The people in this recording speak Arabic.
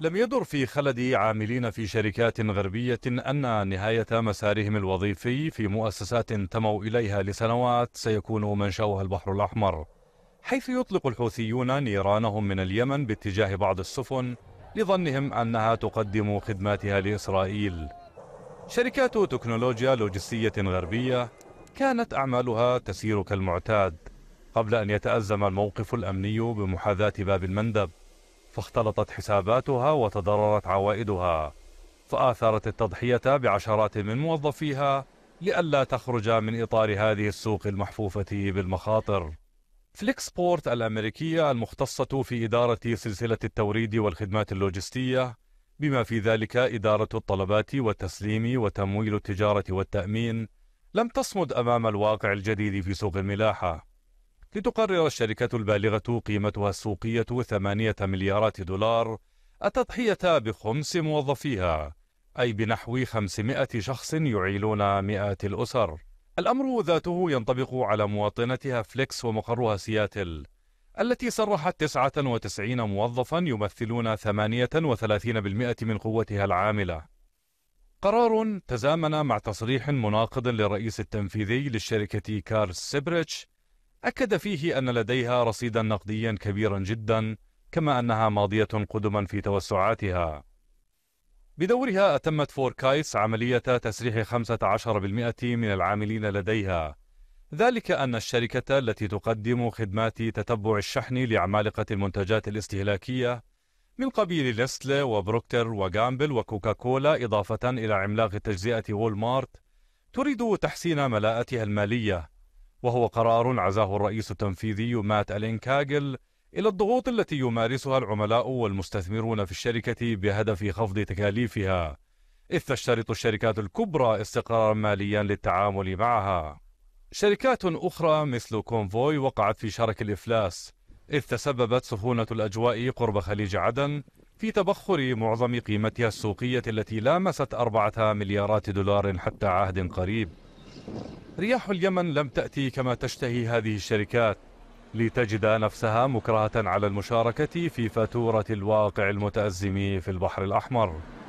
لم يدر في خلد عاملين في شركات غربية أن نهاية مسارهم الوظيفي في مؤسسات انتموا إليها لسنوات سيكون منشأها البحر الأحمر حيث يطلق الحوثيون نيرانهم من اليمن باتجاه بعض السفن لظنهم أنها تقدم خدماتها لإسرائيل شركات تكنولوجيا لوجستية غربية كانت أعمالها تسير كالمعتاد قبل أن يتأزم الموقف الأمني بمحاذاة باب المندب فاختلطت حساباتها وتضررت عوائدها فآثرت التضحية بعشرات من موظفيها لئلا تخرج من إطار هذه السوق المحفوفة بالمخاطر فليكس بورت الأمريكية المختصة في إدارة سلسلة التوريد والخدمات اللوجستية بما في ذلك إدارة الطلبات والتسليم وتمويل التجارة والتأمين لم تصمد أمام الواقع الجديد في سوق الملاحة لتقرر الشركة البالغة قيمتها السوقية 8 مليارات دولار التضحية بخمس موظفيها أي بنحو 500 شخص يعيلون مئات الأسر الأمر ذاته ينطبق على مواطنتها فليكس ومقرها سياتل التي صرحت 99 موظفا يمثلون 38% من قوتها العاملة قرار تزامن مع تصريح مناقض للرئيس التنفيذي للشركة كارل سيبريتش أكد فيه أن لديها رصيدا نقديا كبيرا جدا كما أنها ماضية قدما في توسعاتها بدورها أتمت كايس عملية تسريح 15% من العاملين لديها ذلك أن الشركة التي تقدم خدمات تتبع الشحن لعمالقة المنتجات الاستهلاكية من قبيل نستلي وبروكتر وجامبل وكوكاكولا إضافة إلى عملاق التجزئة وول مارت تريد تحسين ملاءتها المالية وهو قرار عزاه الرئيس التنفيذي مات الين كاجل إلى الضغوط التي يمارسها العملاء والمستثمرون في الشركة بهدف خفض تكاليفها إذ تشترط الشركات الكبرى استقرارا ماليا للتعامل معها شركات أخرى مثل كونفوي وقعت في شرك الإفلاس إذ تسببت سخونة الأجواء قرب خليج عدن في تبخر معظم قيمتها السوقية التي لامست أربعة مليارات دولار حتى عهد قريب رياح اليمن لم تأتي كما تشتهي هذه الشركات لتجد نفسها مكرهة على المشاركة في فاتورة الواقع المتأزم في البحر الأحمر